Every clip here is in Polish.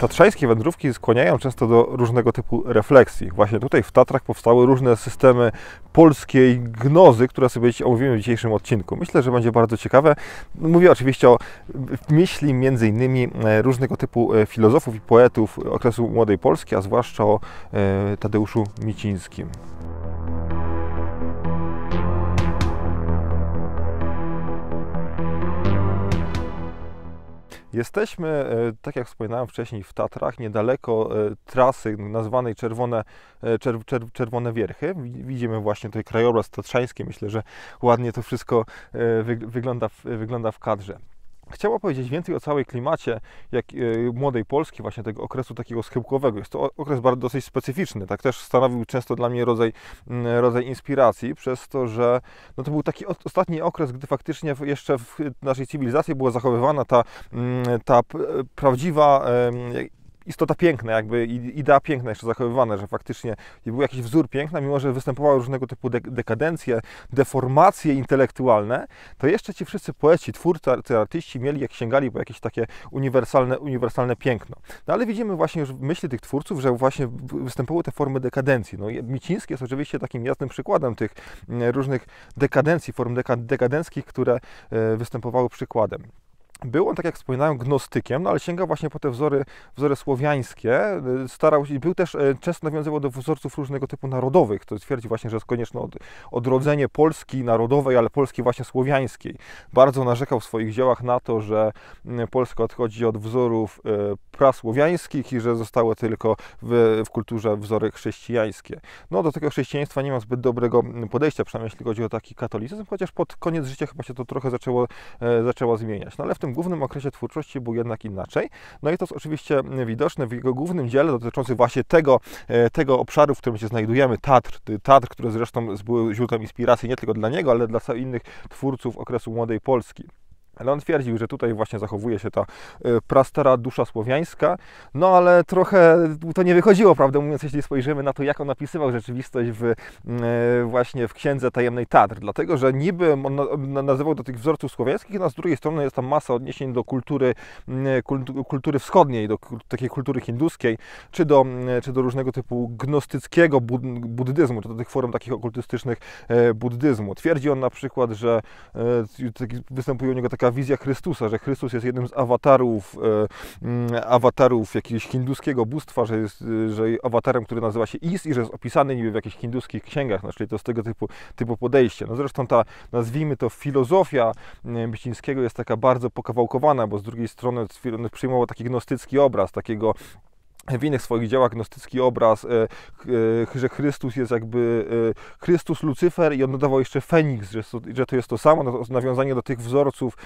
Tatrzańskie wędrówki skłaniają często do różnego typu refleksji. Właśnie tutaj w Tatrach powstały różne systemy polskiej gnozy, które sobie omówimy w dzisiejszym odcinku. Myślę, że będzie bardzo ciekawe. Mówię oczywiście o myśli między innymi e, różnego typu e, filozofów i poetów okresu Młodej Polski, a zwłaszcza o e, Tadeuszu Micińskim. Jesteśmy, e, tak jak wspominałem wcześniej, w Tatrach, niedaleko e, trasy nazwanej Czerwone, e, Czer, Czer, Czerwone Wierchy. Widzimy właśnie tutaj krajobraz tatrzański. Myślę, że ładnie to wszystko wygląda wygląda w kadrze. Chciałbym powiedzieć więcej o całej klimacie jak, e, młodej Polski, właśnie tego okresu takiego schyłkowego. Jest to okres bardzo dosyć specyficzny, tak też stanowił często dla mnie rodzaj, mm, rodzaj inspiracji, przez to, że no, to był taki ostatni okres, gdy faktycznie jeszcze w naszej cywilizacji była zachowywana ta, mm, ta e, prawdziwa istota piękna, jakby idea piękna jeszcze zachowywana, że faktycznie był jakiś wzór piękna, mimo że występowały różnego typu dekadencje, deformacje intelektualne, to jeszcze ci wszyscy poeci, twórcy, artyści mieli, jak sięgali po jakieś takie uniwersalne, uniwersalne piękno. No ale widzimy właśnie już w myśli tych twórców, że właśnie występowały te formy dekadencji. No, Miciński jest oczywiście takim jasnym przykładem tych mm, różnych dekadencji, form dekadenckich, które e, występowały przykładem. Był on, tak jak wspominałem, gnostykiem, no ale sięgał właśnie po te wzory, wzory słowiańskie. Y, starał się, był też, y, często nawiązywał do wzorców różnego typu narodowych. To twierdzi właśnie, że jest konieczne od, odrodzenie Polski narodowej, ale Polski właśnie słowiańskiej. Bardzo narzekał w swoich dziełach na to, że mm, Polska odchodzi od wzorów y, prasłowiańskich i że zostały tylko w, w kulturze wzory chrześcijańskie. No do tego chrześcijaństwa nie ma zbyt dobrego mm, podejścia, przynajmniej jeśli chodzi o taki katolicyzm, chociaż pod koniec życia chyba się to trochę zaczęło, zaczęło zmieniać. No ale w tym tym głównym okresie twórczości był jednak inaczej. No i to jest oczywiście widoczne w jego głównym dziele dotyczącym właśnie tego, e, tego obszaru, w którym się znajdujemy, Tatr, y, Tatr, które zresztą był źródłem inspiracji nie tylko dla niego, ale dla innych twórców okresu Młodej Polski. Ale on twierdził, że tutaj właśnie zachowuje się ta y, prastara dusza słowiańska, no ale trochę to nie wychodziło, prawdę mówiąc, jeśli spojrzymy na to, jak on napisywał rzeczywistość w, y, właśnie w Księdze Tajemnej Tatr, dlatego, że niby on nazywał do tych wzorców słowiańskich, no, a z drugiej strony jest tam masa odniesień do kultury, y, kultury wschodniej, do takiej kultury hinduskiej, czy do, czy do różnego typu gnostyckiego buddyzmu, czy do tych form takich okultystycznych buddyzmu. Twierdzi on na przykład, że występuje u niego taka wizja Chrystusa, że Chrystus jest jednym z awatarów, e, mm, awatarów jakiegoś hinduskiego bóstwa, że jest e, że awatarem, który nazywa się Is i że jest opisany niby w jakichś hinduskich księgach, no, czyli to z tego typu, typu podejście. No zresztą ta, nazwijmy to, filozofia e, Mycińskiego jest taka bardzo pokawałkowana, bo z drugiej strony przyjmował taki gnostycki obraz, takiego w innych swoich dziełach gnostycki obraz, e, e, że Chrystus jest jakby e, Chrystus, Lucyfer i on dodawał jeszcze Feniks, że to jest to samo, no nawiązanie do tych wzorców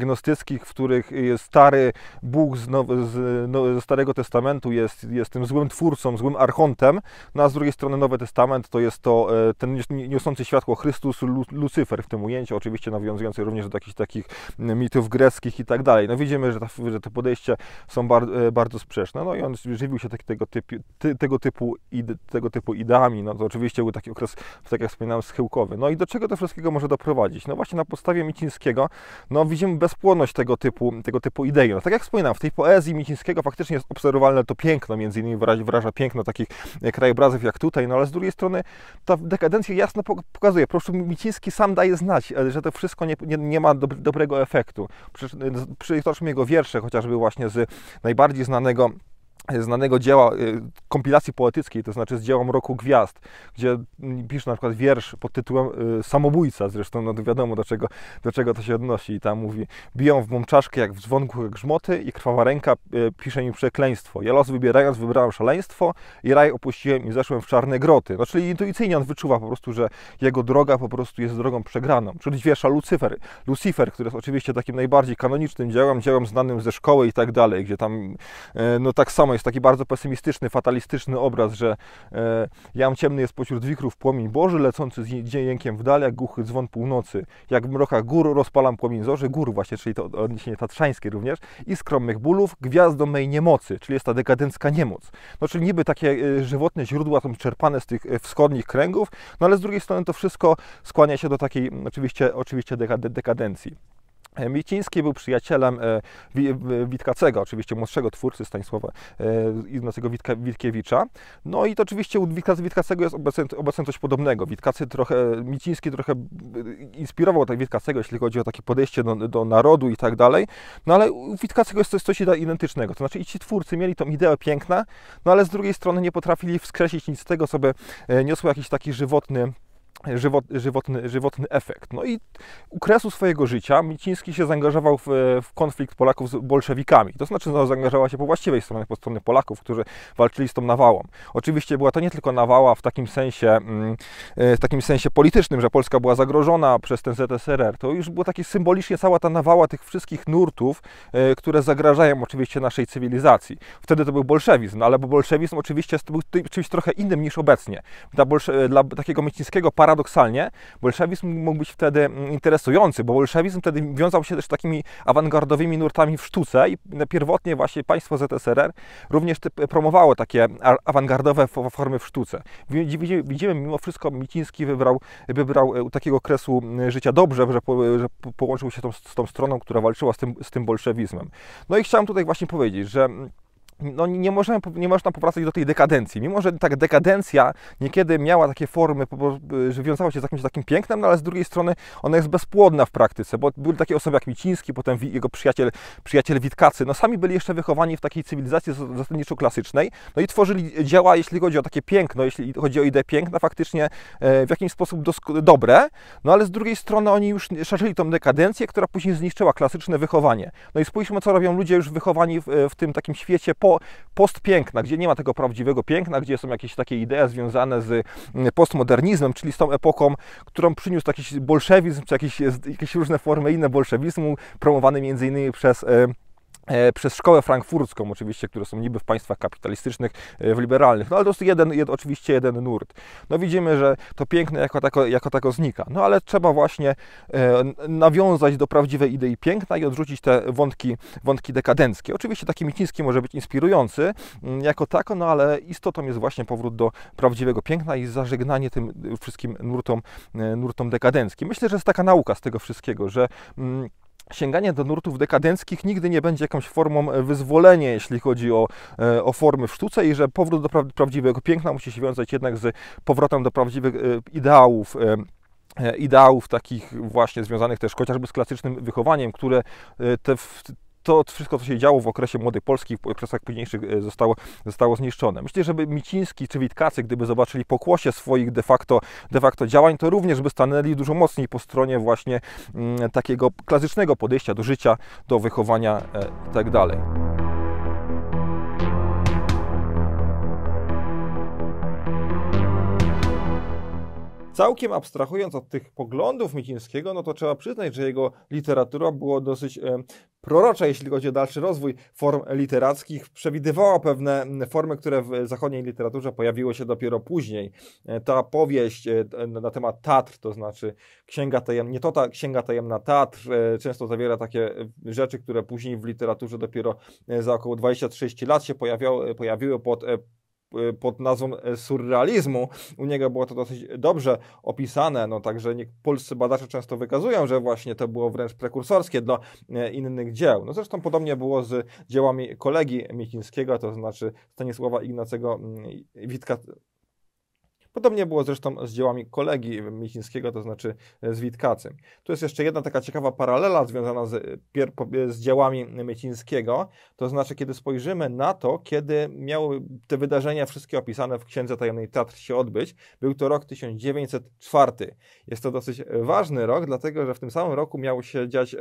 gnostyckich, w których stary Bóg z, nowy, z no, ze Starego Testamentu jest, jest tym złym twórcą, złym archontem, no a z drugiej strony Nowy Testament to jest to ten niosący światło Chrystus, Lucyfer w tym ujęciu, oczywiście nawiązujący również do jakichś takich mitów greckich i tak dalej. No widzimy, że, ta, że te podejścia są bardzo, bardzo sprzeczne. No i on żywi pojawił się taki, tego, typu, ty, tego, typu tego typu ideami, no to oczywiście był taki okres, tak jak wspominałem, schyłkowy. No i do czego to wszystkiego może doprowadzić? No właśnie na podstawie Micińskiego, no widzimy bezpłonność tego typu, tego typu idei. No tak jak wspominałem, w tej poezji Micińskiego faktycznie jest obserwowalne to piękno, między innymi wyraź, wyraża piękno takich e, krajobrazów jak tutaj, no ale z drugiej strony ta dekadencja jasno pokazuje, po prostu Miciński sam daje znać, e, że to wszystko nie, nie, nie ma do dobrego efektu. E, przytoczmy jego wiersze, chociażby właśnie z najbardziej znanego E, znanego dzieła, e, kompilacji poetyckiej, to znaczy z dziełem Roku Gwiazd, gdzie pisze na przykład wiersz pod tytułem e, Samobójca, zresztą no wiadomo do czego, do czego to się odnosi i tam mówi biją w mączaszkę jak w dzwonku jak grzmoty i krwawa ręka pisze mi przekleństwo. Ja los wybierając wybrałem szaleństwo i raj opuściłem i zeszłem w czarne groty. No czyli intuicyjnie on wyczuwa po prostu, że jego droga po prostu jest drogą przegraną. Czyli wiersza Lucyfer, Lucifer, który jest oczywiście takim najbardziej kanonicznym dziełem, dziełem znanym ze szkoły i tak dalej, gdzie tam no tak samo wiadomo, jest taki bardzo pesymistyczny, fatalistyczny obraz, że e, jam ciemny jest pośród wichrów płomień Boży, lecący z jękiem w dal, jak głuchy dzwon północy. Jak w mrokach gór rozpalam płomień zorzy, gór właśnie, czyli to odniesienie tatrzańskie również, i skromnych bólów, gwiazdą mej niemocy, czyli jest ta dekadencka niemoc. No czyli niby takie e, żywotne źródła są czerpane z tych e, wschodnich kręgów, no ale z drugiej strony to wszystko skłania się do takiej oczywiście, oczywiście dekadencji. E, Mieciński był przyjacielem e, Witkacego, oczywiście młodszego twórcy Stanisława e, Ignacego Witka, Witkiewicza. No i to oczywiście u Witkacego jest obecność coś podobnego. Witkacy trochę, Mieciński trochę inspirował tak Witkacego, jeśli chodzi o takie podejście do, do narodu i tak dalej. No ale u Witkacego jest coś, coś identycznego. To znaczy i ci twórcy mieli tą ideę piękna, no ale z drugiej strony nie potrafili wskrzesić nic z tego, co by niosło jakiś taki żywotny żywot, żywotny, żywotny efekt. No i u kresu swojego życia Miciński się zaangażował w, w, konflikt Polaków z bolszewikami. To znaczy, no, zaangażowała się po właściwej stronie, po stronie Polaków, którzy walczyli z tą nawałą. Oczywiście była to nie tylko nawała w takim sensie, mm, e, w takim sensie politycznym, że Polska była zagrożona przez ten ZSRR. To już było takie symbolicznie cała ta nawała tych wszystkich nurtów, e, które zagrażają oczywiście naszej cywilizacji. Wtedy to był bolszewizm, no, ale bolszewizm oczywiście był czymś trochę innym niż obecnie. Dla, bolsze, e, dla takiego Micińskiego para paradoksalnie bolszewizm mógł być wtedy mm, interesujący, bo bolszewizm wtedy wiązał się też z takimi awangardowymi nurtami w sztuce i pierwotnie właśnie państwo ZSRR również promowało takie awangardowe formy w sztuce. Widzimy, mimo wszystko Miciński wybrał, wybrał e, takiego kresu życia dobrze, że, po, że połączył się tą, z tą stroną, która walczyła z tym, z tym bolszewizmem. No i chciałem tutaj właśnie powiedzieć, że no nie, możemy, nie można powracać do tej dekadencji. Mimo, że tak dekadencja niekiedy miała takie formy, że wiązała się z jakimś takim pięknem, no ale z drugiej strony ona jest bezpłodna w praktyce, bo były takie osoby jak Miciński, potem jego przyjaciel, przyjaciel Witkacy, no sami byli jeszcze wychowani w takiej cywilizacji zasadniczo-klasycznej, no i tworzyli dzieła, jeśli chodzi o takie piękno, jeśli chodzi o ideę piękna, faktycznie e, w jakiś sposób dobre, no ale z drugiej strony oni już szerzyli tą dekadencję, która później zniszczyła klasyczne wychowanie. No i spójrzmy, co robią ludzie już wychowani w, w tym takim świecie po postpiękna, gdzie nie ma tego prawdziwego piękna, gdzie są jakieś takie idee związane z mm, postmodernizmem, czyli z tą epoką, którą przyniósł jakiś bolszewizm, czy jakieś, jakieś różne formy inne bolszewizmu, promowany między innymi przez E, przez szkołę frankfurcką oczywiście, które są niby w państwach kapitalistycznych, e, w liberalnych, no ale to jest jeden, jed, oczywiście jeden nurt. No widzimy, że to piękne jako tako, jako tako znika, no ale trzeba właśnie e, nawiązać do prawdziwej idei piękna i odrzucić te wątki, wątki dekadenckie. Oczywiście taki Miciński może być inspirujący mm, jako tako, no ale istotą jest właśnie powrót do prawdziwego piękna i zażegnanie tym y, wszystkim nurtom, e, nurtom dekadenckim. Myślę, że jest taka nauka z tego wszystkiego, że... Mm, sięganie do nurtów dekadenckich nigdy nie będzie jakąś formą e, wyzwolenia, jeśli chodzi o, e, o formy w sztuce i że powrót do prawdziwego piękna musi się wiązać jednak z powrotem do prawdziwych e, ideałów ideałów takich właśnie związanych też chociażby z klasycznym wychowaniem, które te, to wszystko, co się działo w okresie Młodej Polski, w okresach późniejszych e, zostało, zostało zniszczone. Myślę, żeby Miciński czy Witkacy, gdyby zobaczyli pokłosie swoich de facto, de facto działań, to również by stanęli dużo mocniej po stronie właśnie mm, takiego klasycznego podejścia do życia, do wychowania e, itd. Tak Całkiem abstrahując od tych poglądów Micińskiego, no to trzeba przyznać, że jego literatura była dosyć prorocza, jeśli chodzi o dalszy rozwój form literackich. Przewidywała pewne formy, które w zachodniej literaturze pojawiły się dopiero później. E, ta powieść e, na temat Tatr, to znaczy Księga Tajemna, nie to ta Księga Tajemna Tatr, e, często zawiera takie rzeczy, które później w literaturze dopiero za około 20-30 lat się pojawiały, pojawiły pod Y, pod nazwą e, surrealizmu. U niego było to dosyć dobrze opisane, no także polscy badacze często wykazują, że właśnie to było wręcz prekursorskie dla e, innych dzieł. No zresztą podobnie było z dziełami kolegi Mikińskiego, to znaczy Stanisława Ignacego mm, Witka Podobnie było zresztą z dziełami kolegi Michińskiego, to znaczy z Witkacym. Tu jest jeszcze jedna taka ciekawa paralela związana z, z dziełami Miecińskiego, to znaczy kiedy spojrzymy na to, kiedy miały te wydarzenia wszystkie opisane w Księdze Tajemnej Tatr się odbyć, był to rok 1904. Jest to dosyć ważny rok, dlatego że w tym samym roku miało się dziać,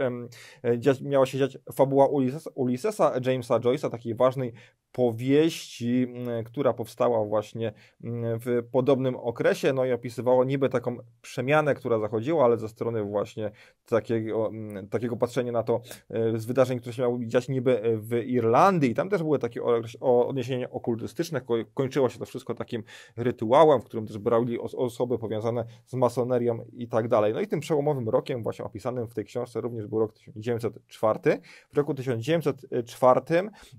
e, miała się dziać fabuła Ulisesa, Jamesa Joyce'a, takiej ważnej powieści, która powstała właśnie w podobnym okresie, no i opisywała niby taką przemianę, która zachodziła, ale ze strony właśnie takiego, takiego patrzenia na to e, z wydarzeń, które się miały dziać niby e, w Irlandii. Tam też były takie odniesienia okultystyczne, kończyło się to wszystko takim rytuałem, w którym też brali osoby powiązane z masonerią i tak dalej. No i tym przełomowym rokiem właśnie opisanym w tej książce również był rok 1904. W roku 1904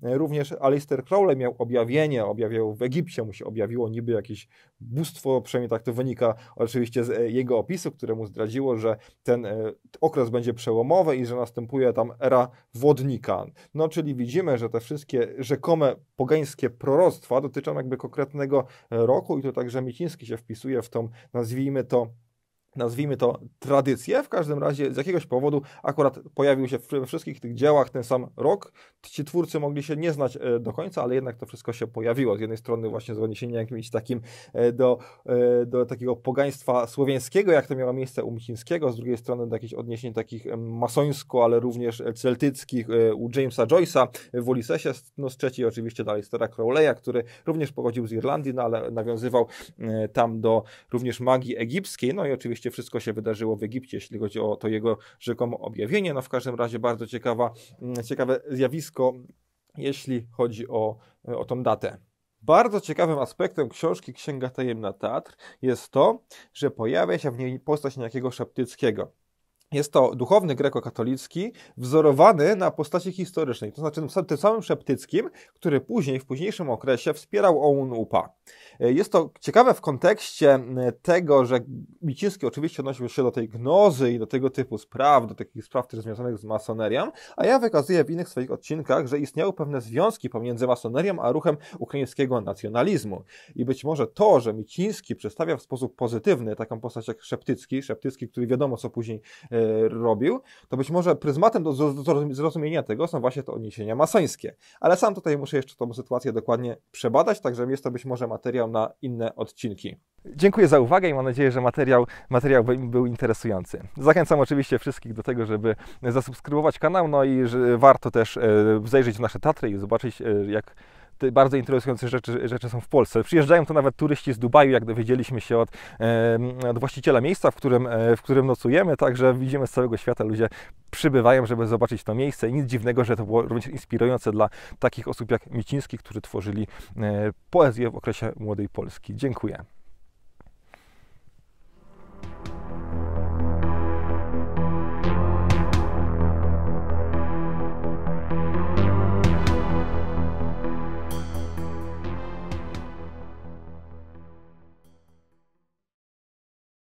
e, również Alistair Crowley miał objawienie, objawiał w Egipcie, mu się objawiło niby jakieś bóstwo, przynajmniej tak to wynika oczywiście z e, jego opisu, które mu zdradziło, że ten e, okres będzie przełomowy i że następuje tam era wodnika. No czyli widzimy, że te wszystkie rzekome pogańskie proroctwa dotyczą jakby konkretnego roku i to także Mieciński się wpisuje w tą, nazwijmy to, nazwijmy to tradycję, w każdym razie z jakiegoś powodu akurat pojawił się we wszystkich tych dziełach ten sam rok. Ci twórcy mogli się nie znać e, do końca, ale jednak to wszystko się pojawiło. Z jednej strony właśnie z odniesieniem jakimś takim e, do, e, do takiego pogaństwa słowiańskiego, jak to miało miejsce u Michińskiego, z drugiej strony do jakichś odniesień takich masońsko, ale również celtyckich u Jamesa Joyce'a w Ulyssesie, no z trzeciej oczywiście dalej Stara Crowleya, który również pochodził z Irlandii, no ale nawiązywał tam do również magii egipskiej, no i oczywiście oczywiście wszystko się wydarzyło w Egipcie, jeśli chodzi o to jego rzekomo objawienie. No w każdym razie bardzo ciekawa, mm, ciekawe zjawisko, jeśli chodzi o, e, o tą datę. Bardzo ciekawym aspektem książki Księga Tajemna Tatr jest to, że pojawia się w niej postać niejakiego Szeptyckiego. Jest to duchowny grekokatolicki, wzorowany na postaci historycznej, to znaczy tym samym Szeptyckim, który później, w późniejszym okresie wspierał Oun Upa. E, jest to ciekawe w kontekście e, tego, że Miciński oczywiście odnosił się do tej gnozy i do tego typu spraw, do takich spraw też związanych z masonerią, a ja wykazuję w innych swoich odcinkach, że istniały pewne związki pomiędzy masonerią a ruchem ukraińskiego nacjonalizmu. I być może to, że Miciński przedstawia w sposób pozytywny taką postać jak Szeptycki, Szeptycki, który wiadomo co później e, robił, to być może pryzmatem do zrozumienia tego są właśnie te odniesienia masońskie. Ale sam tutaj muszę jeszcze tą sytuację dokładnie przebadać, także jest to być może materiał na inne odcinki. Dziękuję za uwagę i mam nadzieję, że materiał, materiał był interesujący. Zachęcam oczywiście wszystkich do tego, żeby zasubskrybować kanał, no i że warto też e, zajrzeć w nasze Tatry i zobaczyć, e, jak bardzo interesujące rzeczy, rzeczy są w Polsce. Przyjeżdżają to nawet turyści z Dubaju, jak dowiedzieliśmy się od, od właściciela miejsca, w którym, e, w którym nocujemy, także widzimy z całego świata ludzie przybywają, żeby zobaczyć to miejsce i nic dziwnego, że to było również inspirujące dla takich osób jak Miciński, którzy tworzyli e, poezję w okresie Młodej Polski. Dziękuję.